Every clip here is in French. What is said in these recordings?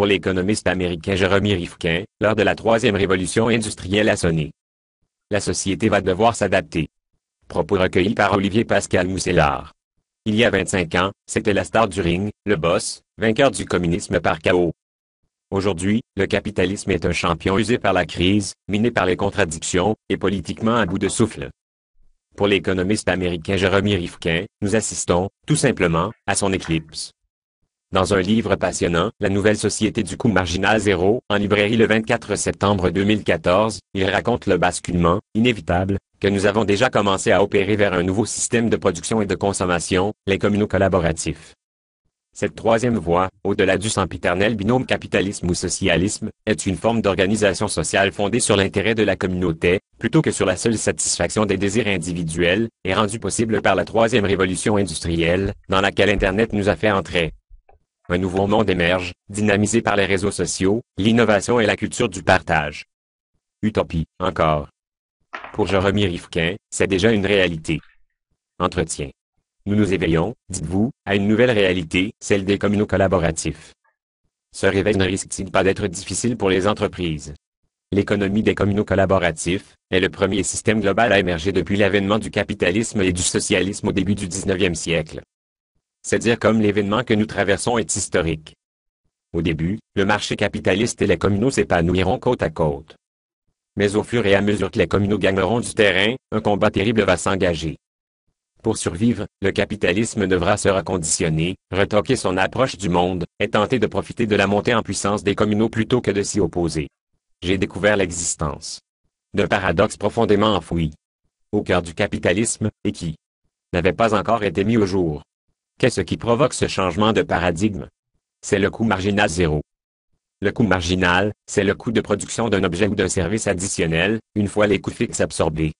pour l'économiste américain Jeremy Rifkin, l'heure de la troisième révolution industrielle a sonné. La société va devoir s'adapter. Propos recueillis par Olivier Pascal Mousselard. Il y a 25 ans, c'était la star du ring, le boss, vainqueur du communisme par chaos. Aujourd'hui, le capitalisme est un champion usé par la crise, miné par les contradictions, et politiquement à bout de souffle. Pour l'économiste américain Jeremy Rifkin, nous assistons, tout simplement, à son éclipse dans un livre passionnant, La nouvelle société du coût marginal zéro, en librairie le 24 septembre 2014, il raconte le basculement, inévitable, que nous avons déjà commencé à opérer vers un nouveau système de production et de consommation, les communaux collaboratifs. Cette troisième voie, au-delà du sempiternel binôme capitalisme ou socialisme, est une forme d'organisation sociale fondée sur l'intérêt de la communauté, plutôt que sur la seule satisfaction des désirs individuels, et rendue possible par la troisième révolution industrielle, dans laquelle Internet nous a fait entrer. Un nouveau monde émerge, dynamisé par les réseaux sociaux, l'innovation et la culture du partage. Utopie, encore. Pour Jérémy Rifkin, c'est déjà une réalité. Entretien. Nous nous éveillons, dites-vous, à une nouvelle réalité, celle des communaux collaboratifs. Ce réveil ne risque-t-il pas d'être difficile pour les entreprises? L'économie des communaux collaboratifs est le premier système global à émerger depuis l'avènement du capitalisme et du socialisme au début du 19e siècle. C'est dire comme l'événement que nous traversons est historique. Au début, le marché capitaliste et les communaux s'épanouiront côte à côte. Mais au fur et à mesure que les communaux gagneront du terrain, un combat terrible va s'engager. Pour survivre, le capitalisme devra se reconditionner, retoquer son approche du monde, et tenter de profiter de la montée en puissance des communaux plutôt que de s'y opposer. J'ai découvert l'existence d'un paradoxe profondément enfoui au cœur du capitalisme, et qui n'avait pas encore été mis au jour. Qu'est-ce qui provoque ce changement de paradigme? C'est le coût marginal zéro. Le coût marginal, c'est le coût de production d'un objet ou d'un service additionnel, une fois les coûts fixes absorbés.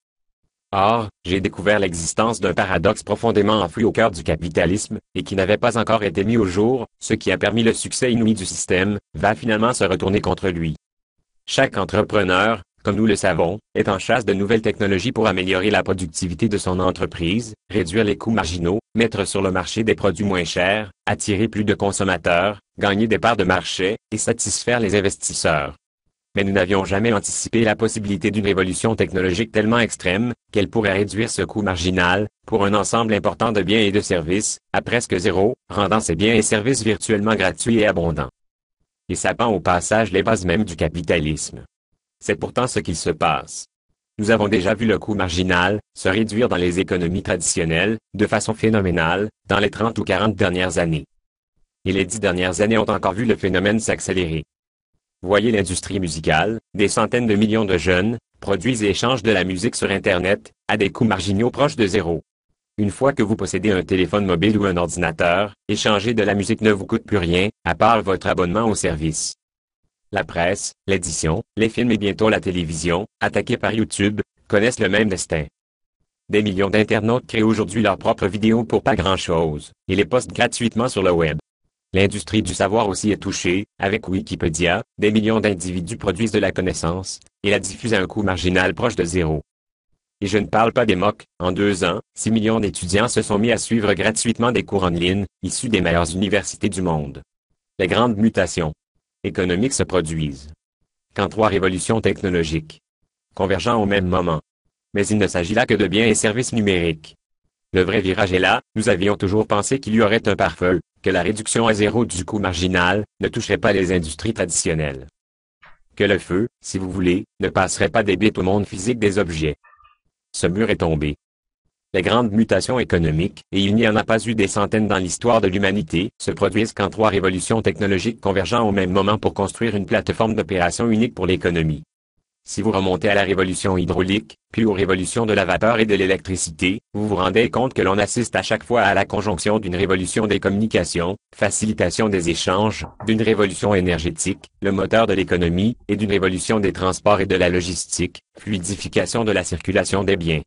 Or, j'ai découvert l'existence d'un paradoxe profondément enfoui au cœur du capitalisme, et qui n'avait pas encore été mis au jour, ce qui a permis le succès inouï du système, va finalement se retourner contre lui. Chaque entrepreneur, comme nous le savons, est en chasse de nouvelles technologies pour améliorer la productivité de son entreprise, réduire les coûts marginaux, mettre sur le marché des produits moins chers, attirer plus de consommateurs, gagner des parts de marché, et satisfaire les investisseurs. Mais nous n'avions jamais anticipé la possibilité d'une révolution technologique tellement extrême, qu'elle pourrait réduire ce coût marginal, pour un ensemble important de biens et de services, à presque zéro, rendant ces biens et services virtuellement gratuits et abondants. Et sapant au passage les bases mêmes du capitalisme. C'est pourtant ce qu'il se passe. Nous avons déjà vu le coût marginal se réduire dans les économies traditionnelles, de façon phénoménale, dans les 30 ou 40 dernières années. Et les dix dernières années ont encore vu le phénomène s'accélérer. Voyez l'industrie musicale, des centaines de millions de jeunes, produisent et échangent de la musique sur Internet, à des coûts marginaux proches de zéro. Une fois que vous possédez un téléphone mobile ou un ordinateur, échanger de la musique ne vous coûte plus rien, à part votre abonnement au service la presse, l'édition, les films et bientôt la télévision, attaqués par YouTube, connaissent le même destin. Des millions d'internautes créent aujourd'hui leurs propres vidéos pour pas grand-chose et les postent gratuitement sur le web. L'industrie du savoir aussi est touchée, avec Wikipédia, des millions d'individus produisent de la connaissance, et la diffusent à un coût marginal proche de zéro. Et je ne parle pas des mocs, en deux ans, 6 millions d'étudiants se sont mis à suivre gratuitement des cours en ligne, issus des meilleures universités du monde. Les grandes mutations économiques se produisent. Quand trois révolutions technologiques convergent au même moment. Mais il ne s'agit là que de biens et services numériques. Le vrai virage est là, nous avions toujours pensé qu'il y aurait un pare-feu, que la réduction à zéro du coût marginal ne toucherait pas les industries traditionnelles. Que le feu, si vous voulez, ne passerait pas des bits au monde physique des objets. Ce mur est tombé. Les grandes mutations économiques, et il n'y en a pas eu des centaines dans l'histoire de l'humanité, se produisent quand trois révolutions technologiques convergent au même moment pour construire une plateforme d'opération unique pour l'économie. Si vous remontez à la révolution hydraulique, puis aux révolutions de la vapeur et de l'électricité, vous vous rendez compte que l'on assiste à chaque fois à la conjonction d'une révolution des communications, facilitation des échanges, d'une révolution énergétique, le moteur de l'économie, et d'une révolution des transports et de la logistique, fluidification de la circulation des biens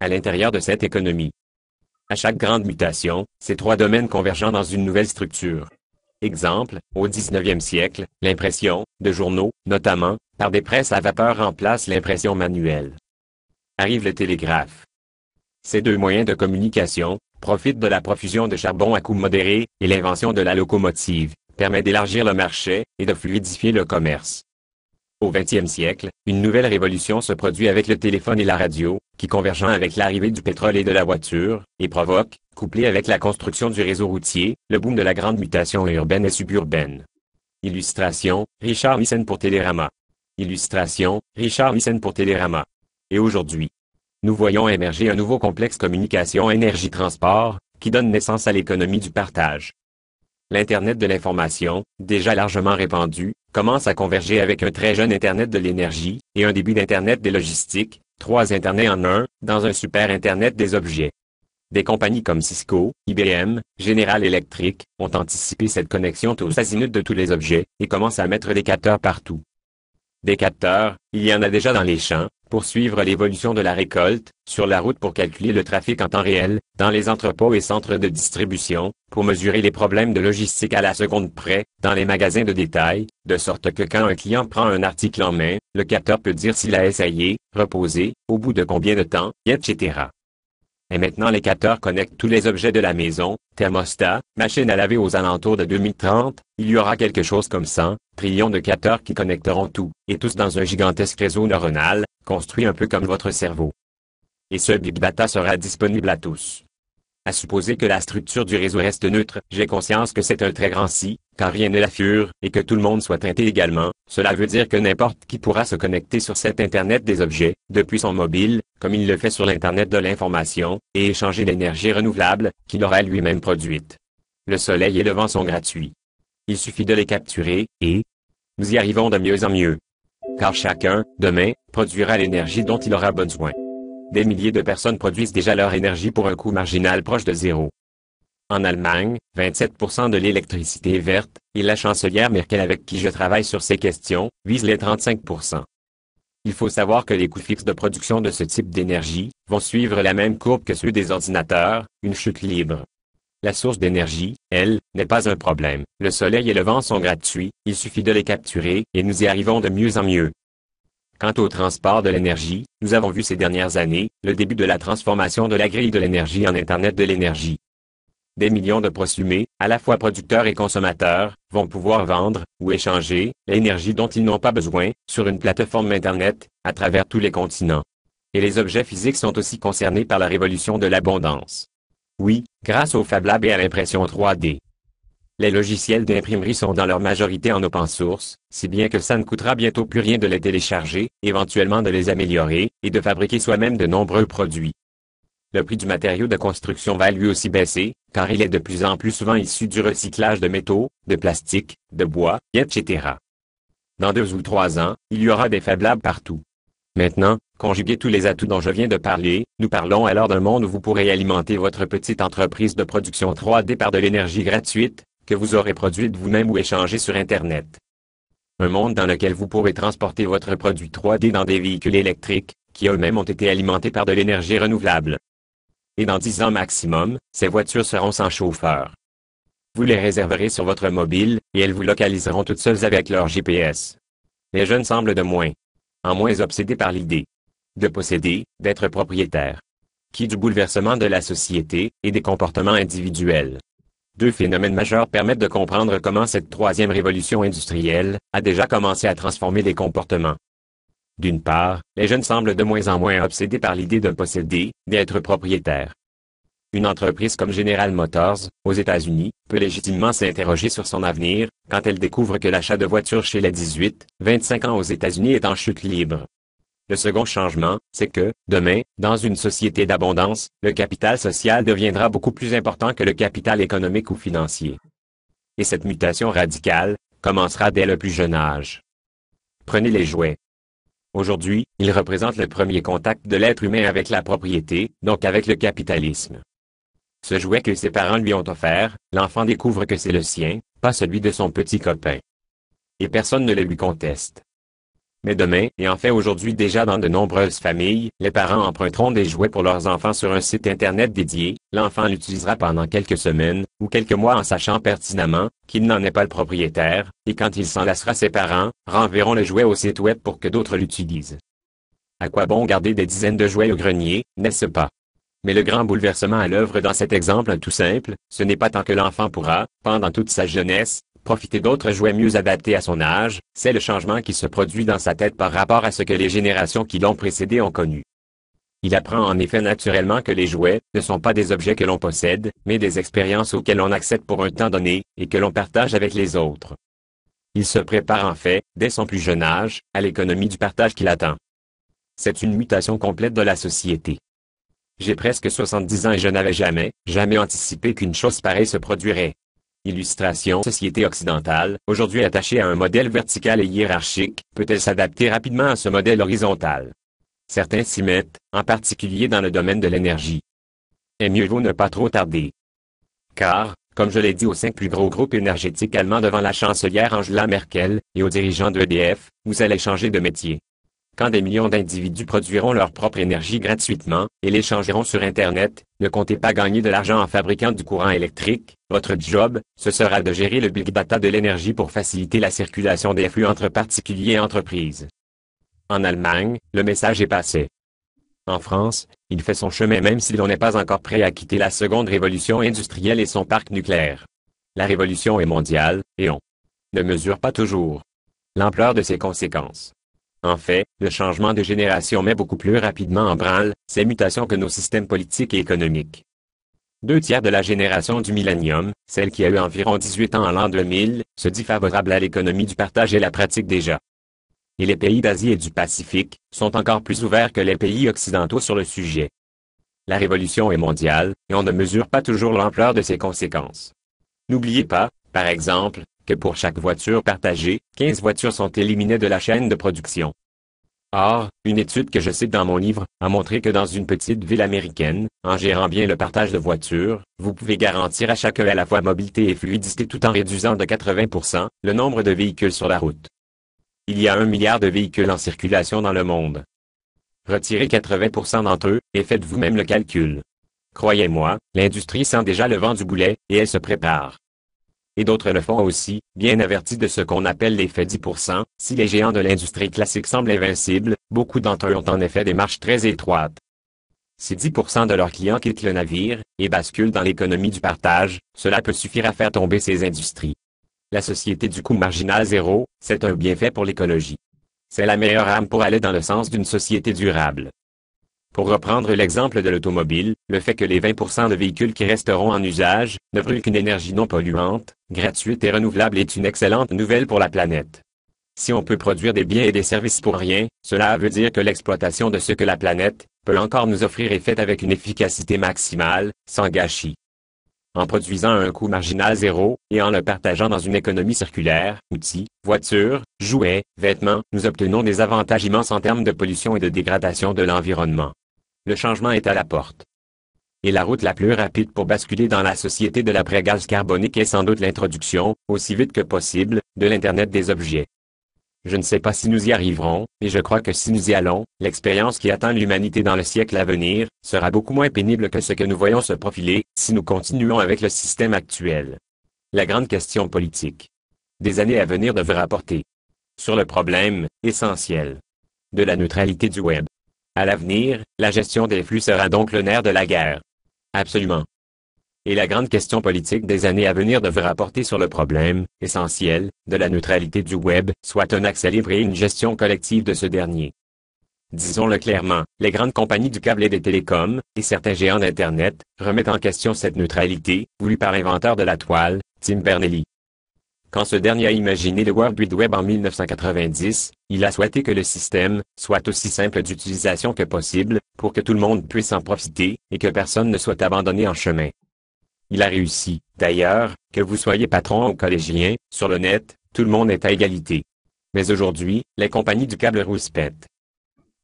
à l'intérieur de cette économie. À chaque grande mutation, ces trois domaines convergent dans une nouvelle structure. Exemple, au 19e siècle, l'impression, de journaux, notamment, par des presses à vapeur remplace l'impression manuelle. Arrive le télégraphe. Ces deux moyens de communication profitent de la profusion de charbon à coût modéré et l'invention de la locomotive permet d'élargir le marché et de fluidifier le commerce. Au XXe siècle, une nouvelle révolution se produit avec le téléphone et la radio, qui convergent avec l'arrivée du pétrole et de la voiture, et provoque, couplé avec la construction du réseau routier, le boom de la grande mutation urbaine et suburbaine. Illustration, Richard Wissen pour Télérama. Illustration, Richard Wissen pour Télérama. Et aujourd'hui, nous voyons émerger un nouveau complexe communication-énergie-transport, qui donne naissance à l'économie du partage l'Internet de l'information, déjà largement répandu, commence à converger avec un très jeune Internet de l'énergie, et un début d'Internet des logistiques, trois Internets en un, dans un super Internet des objets. Des compagnies comme Cisco, IBM, General Electric, ont anticipé cette connexion aux azimuts de tous les objets, et commencent à mettre des capteurs partout. Des capteurs, il y en a déjà dans les champs, pour suivre l'évolution de la récolte, sur la route pour calculer le trafic en temps réel, dans les entrepôts et centres de distribution, pour mesurer les problèmes de logistique à la seconde près, dans les magasins de détail, de sorte que quand un client prend un article en main, le capteur peut dire s'il a essayé, reposé, au bout de combien de temps, etc. Et maintenant les capteurs connectent tous les objets de la maison, thermostat, machine à laver aux alentours de 2030, il y aura quelque chose comme ça, trillions de capteurs qui connecteront tout, et tous dans un gigantesque réseau neuronal, construit un peu comme votre cerveau. Et ce Big Data sera disponible à tous. À supposer que la structure du réseau reste neutre, j'ai conscience que c'est un très grand si, car rien ne fure, et que tout le monde soit traité également, cela veut dire que n'importe qui pourra se connecter sur cet Internet des objets, depuis son mobile, comme il le fait sur l'Internet de l'information, et échanger l'énergie renouvelable, qu'il aura lui-même produite. Le soleil et le vent sont gratuits. Il suffit de les capturer, et nous y arrivons de mieux en mieux. Car chacun, demain, produira l'énergie dont il aura besoin. Des milliers de personnes produisent déjà leur énergie pour un coût marginal proche de zéro. En Allemagne, 27% de l'électricité est verte, et la chancelière Merkel avec qui je travaille sur ces questions, vise les 35%. Il faut savoir que les coûts fixes de production de ce type d'énergie vont suivre la même courbe que ceux des ordinateurs, une chute libre. La source d'énergie, elle, n'est pas un problème. Le soleil et le vent sont gratuits, il suffit de les capturer, et nous y arrivons de mieux en mieux. Quant au transport de l'énergie, nous avons vu ces dernières années le début de la transformation de la grille de l'énergie en Internet de l'énergie des millions de prosumés, à la fois producteurs et consommateurs, vont pouvoir vendre, ou échanger, l'énergie dont ils n'ont pas besoin, sur une plateforme Internet, à travers tous les continents. Et les objets physiques sont aussi concernés par la révolution de l'abondance. Oui, grâce au Fab Lab et à l'impression 3D. Les logiciels d'imprimerie sont dans leur majorité en open source, si bien que ça ne coûtera bientôt plus rien de les télécharger, éventuellement de les améliorer, et de fabriquer soi-même de nombreux produits. Le prix du matériau de construction va lui aussi baisser, car il est de plus en plus souvent issu du recyclage de métaux, de plastique, de bois, etc. Dans deux ou trois ans, il y aura des fablabs partout. Maintenant, conjuguez tous les atouts dont je viens de parler, nous parlons alors d'un monde où vous pourrez alimenter votre petite entreprise de production 3D par de l'énergie gratuite, que vous aurez produite vous-même ou échangée sur Internet. Un monde dans lequel vous pourrez transporter votre produit 3D dans des véhicules électriques, qui eux-mêmes ont été alimentés par de l'énergie renouvelable et dans dix ans maximum, ces voitures seront sans chauffeur. Vous les réserverez sur votre mobile, et elles vous localiseront toutes seules avec leur GPS. Les jeunes semblent de moins en moins obsédés par l'idée de posséder, d'être propriétaire, qui du bouleversement de la société et des comportements individuels. Deux phénomènes majeurs permettent de comprendre comment cette troisième révolution industrielle a déjà commencé à transformer les comportements. D'une part, les jeunes semblent de moins en moins obsédés par l'idée de posséder, d'être propriétaire. Une entreprise comme General Motors, aux États-Unis, peut légitimement s'interroger sur son avenir, quand elle découvre que l'achat de voitures chez les 18-25 ans aux États-Unis est en chute libre. Le second changement, c'est que, demain, dans une société d'abondance, le capital social deviendra beaucoup plus important que le capital économique ou financier. Et cette mutation radicale commencera dès le plus jeune âge. Prenez les jouets. Aujourd'hui, il représente le premier contact de l'être humain avec la propriété, donc avec le capitalisme. Ce jouet que ses parents lui ont offert, l'enfant découvre que c'est le sien, pas celui de son petit copain. Et personne ne le lui conteste. Mais demain, et en fait aujourd'hui déjà dans de nombreuses familles, les parents emprunteront des jouets pour leurs enfants sur un site Internet dédié, l'enfant l'utilisera pendant quelques semaines, ou quelques mois en sachant pertinemment, qu'il n'en est pas le propriétaire, et quand il s'en lassera ses parents, renverront le jouet au site web pour que d'autres l'utilisent. À quoi bon garder des dizaines de jouets au grenier, n'est-ce pas? Mais le grand bouleversement à l'œuvre dans cet exemple tout simple, ce n'est pas tant que l'enfant pourra, pendant toute sa jeunesse, profiter d'autres jouets mieux adaptés à son âge, c'est le changement qui se produit dans sa tête par rapport à ce que les générations qui l'ont précédé ont connu. Il apprend en effet naturellement que les jouets ne sont pas des objets que l'on possède, mais des expériences auxquelles on accède pour un temps donné, et que l'on partage avec les autres. Il se prépare en fait, dès son plus jeune âge, à l'économie du partage qu'il attend. C'est une mutation complète de la société. J'ai presque 70 ans et je n'avais jamais, jamais anticipé qu'une chose pareille se produirait, Illustration Société occidentale, aujourd'hui attachée à un modèle vertical et hiérarchique, peut-elle s'adapter rapidement à ce modèle horizontal Certains s'y mettent, en particulier dans le domaine de l'énergie. Et mieux vaut ne pas trop tarder. Car, comme je l'ai dit aux cinq plus gros groupes énergétiques allemands devant la chancelière Angela Merkel et aux dirigeants d'EDF, vous allez changer de métier quand des millions d'individus produiront leur propre énergie gratuitement et l'échangeront sur Internet, ne comptez pas gagner de l'argent en fabriquant du courant électrique. Votre job, ce sera de gérer le big data de l'énergie pour faciliter la circulation des flux entre particuliers et entreprises. En Allemagne, le message est passé. En France, il fait son chemin même si l'on n'est pas encore prêt à quitter la seconde révolution industrielle et son parc nucléaire. La révolution est mondiale, et on ne mesure pas toujours l'ampleur de ses conséquences. En fait, le changement de génération met beaucoup plus rapidement en branle ces mutations que nos systèmes politiques et économiques. Deux tiers de la génération du millénium, celle qui a eu environ 18 ans en l'an 2000, se dit favorable à l'économie du partage et la pratique déjà. Et les pays d'Asie et du Pacifique sont encore plus ouverts que les pays occidentaux sur le sujet. La révolution est mondiale, et on ne mesure pas toujours l'ampleur de ses conséquences. N'oubliez pas, par exemple, pour chaque voiture partagée, 15 voitures sont éliminées de la chaîne de production. Or, une étude que je cite dans mon livre a montré que dans une petite ville américaine, en gérant bien le partage de voitures, vous pouvez garantir à chacun à la fois mobilité et fluidité tout en réduisant de 80% le nombre de véhicules sur la route. Il y a un milliard de véhicules en circulation dans le monde. Retirez 80% d'entre eux et faites vous-même le calcul. Croyez-moi, l'industrie sent déjà le vent du boulet et elle se prépare et d'autres le font aussi, bien avertis de ce qu'on appelle l'effet 10%, si les géants de l'industrie classique semblent invincibles, beaucoup d'entre eux ont en effet des marches très étroites. Si 10% de leurs clients quittent le navire, et basculent dans l'économie du partage, cela peut suffire à faire tomber ces industries. La société du coût marginal zéro, c'est un bienfait pour l'écologie. C'est la meilleure arme pour aller dans le sens d'une société durable. Pour reprendre l'exemple de l'automobile, le fait que les 20% de véhicules qui resteront en usage ne brûlent qu'une énergie non polluante, gratuite et renouvelable est une excellente nouvelle pour la planète. Si on peut produire des biens et des services pour rien, cela veut dire que l'exploitation de ce que la planète peut encore nous offrir est faite avec une efficacité maximale, sans gâchis. En produisant un coût marginal zéro, et en le partageant dans une économie circulaire, outils, voitures, jouets, vêtements, nous obtenons des avantages immenses en termes de pollution et de dégradation de l'environnement le changement est à la porte. Et la route la plus rapide pour basculer dans la société de l'après-gaz carbonique est sans doute l'introduction, aussi vite que possible, de l'Internet des objets. Je ne sais pas si nous y arriverons, mais je crois que si nous y allons, l'expérience qui attend l'humanité dans le siècle à venir sera beaucoup moins pénible que ce que nous voyons se profiler si nous continuons avec le système actuel. La grande question politique des années à venir devra porter sur le problème essentiel de la neutralité du Web. À l'avenir, la gestion des flux sera donc le nerf de la guerre. Absolument. Et la grande question politique des années à venir devra porter sur le problème, essentiel, de la neutralité du Web, soit un accès libre et une gestion collective de ce dernier. Disons-le clairement, les grandes compagnies du câble et des télécoms, et certains géants d'Internet, remettent en question cette neutralité, voulue par l'inventeur de la toile, Tim Bernays-Lee. Quand ce dernier a imaginé le World Wide Web en 1990, il a souhaité que le système soit aussi simple d'utilisation que possible, pour que tout le monde puisse en profiter, et que personne ne soit abandonné en chemin. Il a réussi, d'ailleurs, que vous soyez patron ou collégien, sur le net, tout le monde est à égalité. Mais aujourd'hui, les compagnies du câble rouspètent.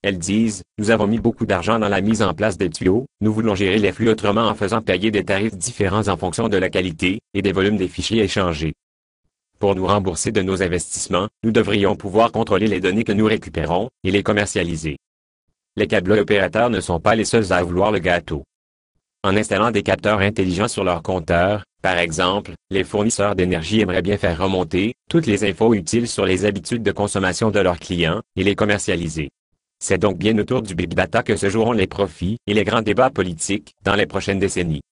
Elles disent, nous avons mis beaucoup d'argent dans la mise en place des tuyaux, nous voulons gérer les flux autrement en faisant payer des tarifs différents en fonction de la qualité et des volumes des fichiers échangés. Pour nous rembourser de nos investissements, nous devrions pouvoir contrôler les données que nous récupérons, et les commercialiser. Les câbles opérateurs ne sont pas les seuls à vouloir le gâteau. En installant des capteurs intelligents sur leurs compteurs, par exemple, les fournisseurs d'énergie aimeraient bien faire remonter toutes les infos utiles sur les habitudes de consommation de leurs clients et les commercialiser. C'est donc bien autour du Big Data que se joueront les profits et les grands débats politiques dans les prochaines décennies.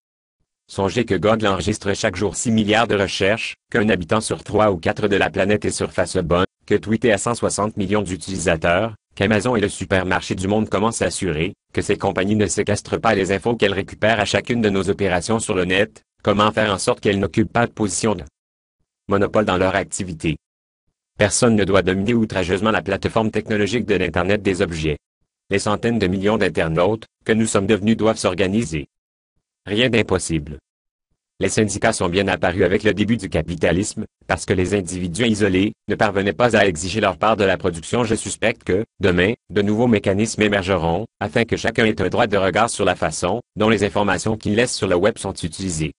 Songez que Google enregistre chaque jour 6 milliards de recherches, qu'un habitant sur 3 ou 4 de la planète est surface bonne, que Twitter a 160 millions d'utilisateurs, qu'Amazon et le supermarché du monde à s'assurer que ces compagnies ne séquestrent pas les infos qu'elles récupèrent à chacune de nos opérations sur le net, comment faire en sorte qu'elles n'occupent pas de position de monopole dans leur activité. Personne ne doit dominer outrageusement la plateforme technologique de l'Internet des objets. Les centaines de millions d'internautes que nous sommes devenus doivent s'organiser. Rien d'impossible. Les syndicats sont bien apparus avec le début du capitalisme, parce que les individus isolés ne parvenaient pas à exiger leur part de la production. Je suspecte que, demain, de nouveaux mécanismes émergeront, afin que chacun ait un droit de regard sur la façon dont les informations qu'il laisse sur le web sont utilisées.